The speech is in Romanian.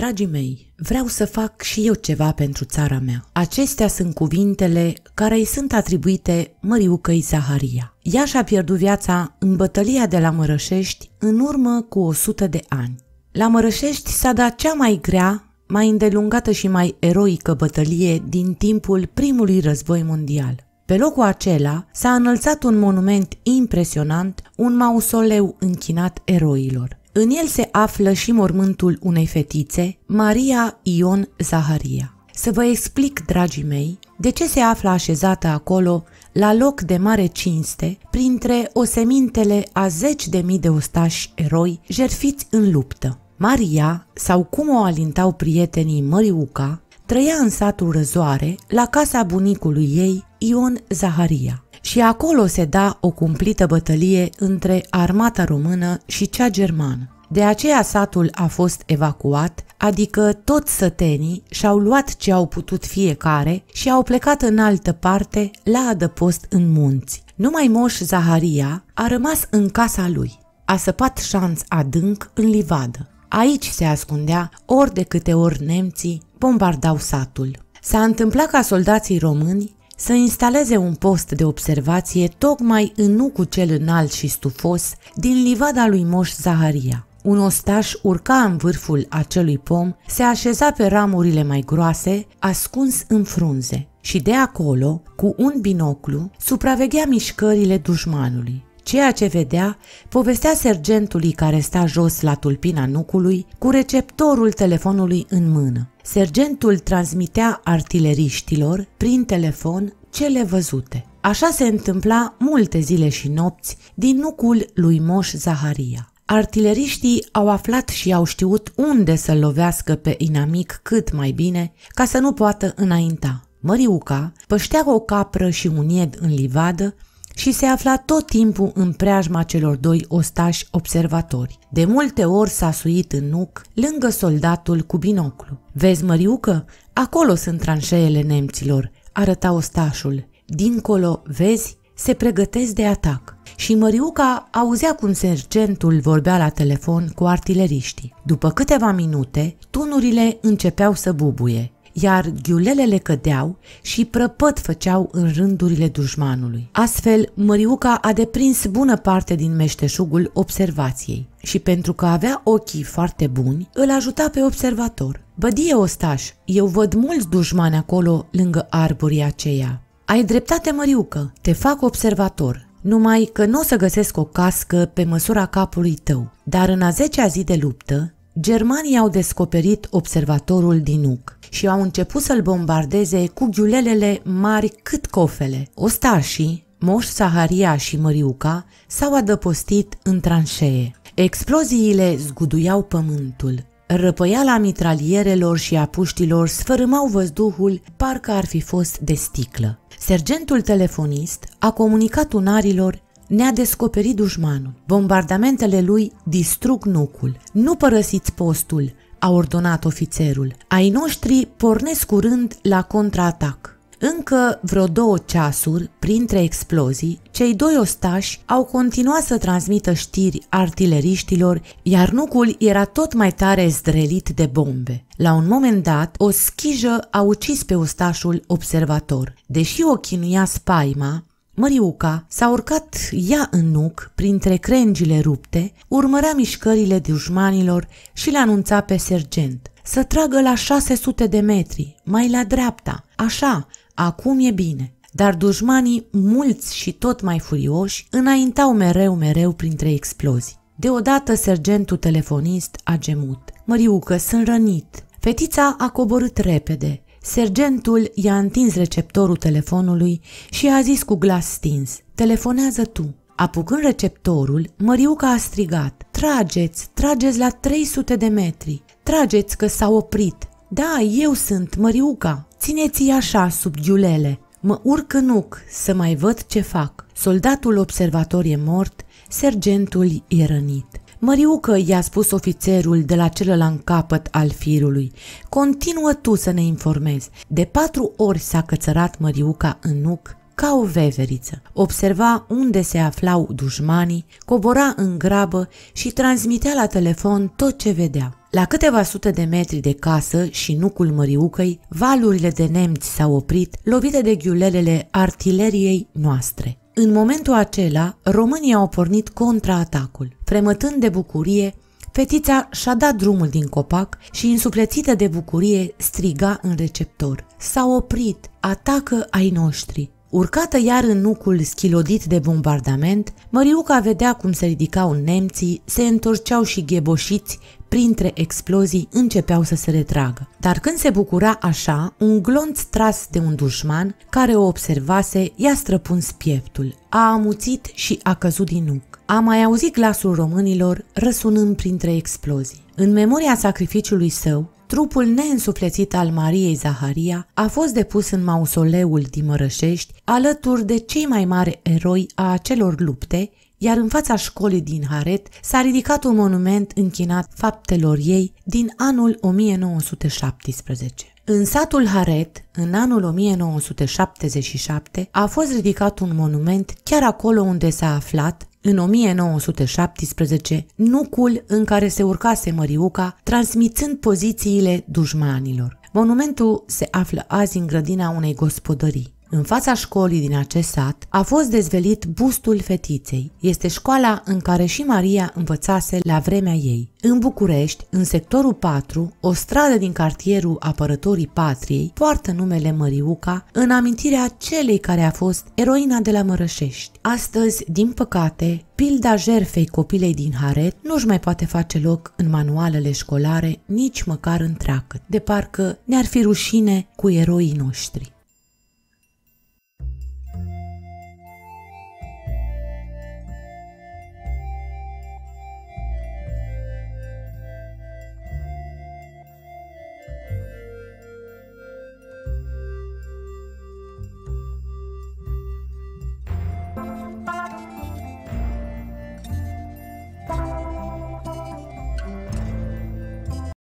Dragii mei, vreau să fac și eu ceva pentru țara mea. Acestea sunt cuvintele care îi sunt atribuite Măriucăi Zaharia. Ea și-a pierdut viața în bătălia de la Mărășești în urmă cu 100 de ani. La Mărășești s-a dat cea mai grea mai îndelungată și mai eroică bătălie din timpul primului război mondial. Pe locul acela s-a înălțat un monument impresionant, un mausoleu închinat eroilor. În el se află și mormântul unei fetițe, Maria Ion Zaharia. Să vă explic, dragii mei, de ce se află așezată acolo, la loc de mare cinste, printre osemintele a zeci de mii de ostași eroi jerfiți în luptă. Maria, sau cum o alintau prietenii Măriuca, trăia în satul Răzoare, la casa bunicului ei, Ion Zaharia și acolo se da o cumplită bătălie între armata română și cea germană. De aceea satul a fost evacuat, adică toți sătenii și-au luat ce au putut fiecare și au plecat în altă parte, la adăpost în munți. Numai moș Zaharia a rămas în casa lui. A săpat șanț adânc în livadă. Aici se ascundea ori de câte ori nemții bombardau satul. S-a întâmplat ca soldații români să instaleze un post de observație tocmai în nu cu cel înalt și stufos din livada lui Moș Zaharia. Un ostaș urca în vârful acelui pom, se așeza pe ramurile mai groase, ascuns în frunze, și de acolo, cu un binoclu, supraveghea mișcările dușmanului. Ceea ce vedea, povestea sergentului care sta jos la tulpina nucului, cu receptorul telefonului în mână. Sergentul transmitea artileriștilor, prin telefon, cele văzute. Așa se întâmpla multe zile și nopți din nucul lui Moș Zaharia. Artileriștii au aflat și au știut unde să lovească pe inamic cât mai bine ca să nu poată înainta. Măriuca păștea o capră și un ied în livadă și se afla tot timpul în preajma celor doi ostași observatori. De multe ori s-a suit în nuc, lângă soldatul cu binoclu. Vezi, Măriucă? Acolo sunt tranșeele nemților, arăta ostașul. Dincolo, vezi, se pregătesc de atac. Și Măriuca auzea cum sergentul vorbea la telefon cu artileriștii. După câteva minute, tunurile începeau să bubuie iar ghiulelele cădeau și prăpăt făceau în rândurile dușmanului. Astfel, Măriuca a deprins bună parte din meșteșugul observației și pentru că avea ochii foarte buni, îl ajuta pe observator. Bădie, ostaș, eu văd mulți dușmani acolo lângă arborii aceia. Ai dreptate, Măriucă, te fac observator, numai că nu o să găsesc o cască pe măsura capului tău, dar în a zecea zi de luptă Germanii au descoperit observatorul din Uc și au început să-l bombardeze cu ghiulelele mari cât cofele. Ostașii, Moș Saharia și Măriuca s-au adăpostit în tranșee. Exploziile zguduiau pământul. Răpăiala mitralierelor și a puștilor sfărâmau văzduhul, parcă ar fi fost de sticlă. Sergentul telefonist a comunicat unarilor ne-a descoperit dușmanul. Bombardamentele lui distrug nucul. Nu părăsiți postul, a ordonat ofițerul. Ai noștri pornesc curând la contraatac. Încă vreo două ceasuri, printre explozii, cei doi ostași au continuat să transmită știri artileriștilor, iar nucul era tot mai tare zdrelit de bombe. La un moment dat, o schijă a ucis pe ostașul observator. Deși o chinuia spaima, Măriuca s-a urcat ea în nuc printre crengile rupte, urmărea mișcările dușmanilor și le anunța pe sergent. Să tragă la 600 de metri, mai la dreapta, așa, acum e bine. Dar dușmanii, mulți și tot mai furioși, înaintau mereu, mereu printre explozii. Deodată sergentul telefonist a gemut. Măriucă, sunt rănit. Fetița a coborât repede. Sergentul i-a întins receptorul telefonului și a zis cu glas stins, telefonează tu. Apucând receptorul, Măriuca a strigat, trageți, trageți la 300 de metri, trageți că s-a oprit. Da, eu sunt, Măriuca, țineți-i așa sub ghiulele. Mă urc în uc să mai văd ce fac. Soldatul observator e mort, sergentul e rănit. Măriucă, i-a spus ofițerul de la celălalt capăt al firului, continuă tu să ne informezi. De patru ori s-a cățărat Măriuca în nuc ca o veveriță. Observa unde se aflau dușmanii, cobora în grabă și transmitea la telefon tot ce vedea. La câteva sute de metri de casă și nucul Măriucăi, valurile de nemți s-au oprit, lovite de ghiulelele artileriei noastre. În momentul acela, România au pornit contraatacul. Fremătând de bucurie, fetița și-a dat drumul din copac și, însuflețită de bucurie, striga în receptor. S-a oprit, atacă ai noștri! Urcată iar în nucul schilodit de bombardament, Măriuca vedea cum se ridicau nemții, se întorceau și gheboșiți, printre explozii începeau să se retragă. Dar când se bucura așa, un glonț tras de un dușman care o observase i-a străpuns pieptul, a amuțit și a căzut din nuc. A mai auzit glasul românilor răsunând printre explozii. În memoria sacrificiului său, Trupul neînsuflețit al Mariei Zaharia a fost depus în mausoleul Mărășești alături de cei mai mari eroi a acelor lupte, iar în fața școlii din Haret s-a ridicat un monument închinat faptelor ei din anul 1917. În satul Haret, în anul 1977, a fost ridicat un monument chiar acolo unde s-a aflat în 1917, nucul în care se urcase Măriuca, transmițând pozițiile dușmanilor. Monumentul se află azi în grădina unei gospodării. În fața școlii din acest sat a fost dezvelit bustul fetiței. Este școala în care și Maria învățase la vremea ei. În București, în sectorul 4, o stradă din cartierul Apărătorii Patriei poartă numele Măriuca în amintirea celei care a fost eroina de la Mărășești. Astăzi, din păcate, pilda jerfei copilei din Haret nu-și mai poate face loc în manualele școlare, nici măcar în treacă, De parcă ne-ar fi rușine cu eroii noștri.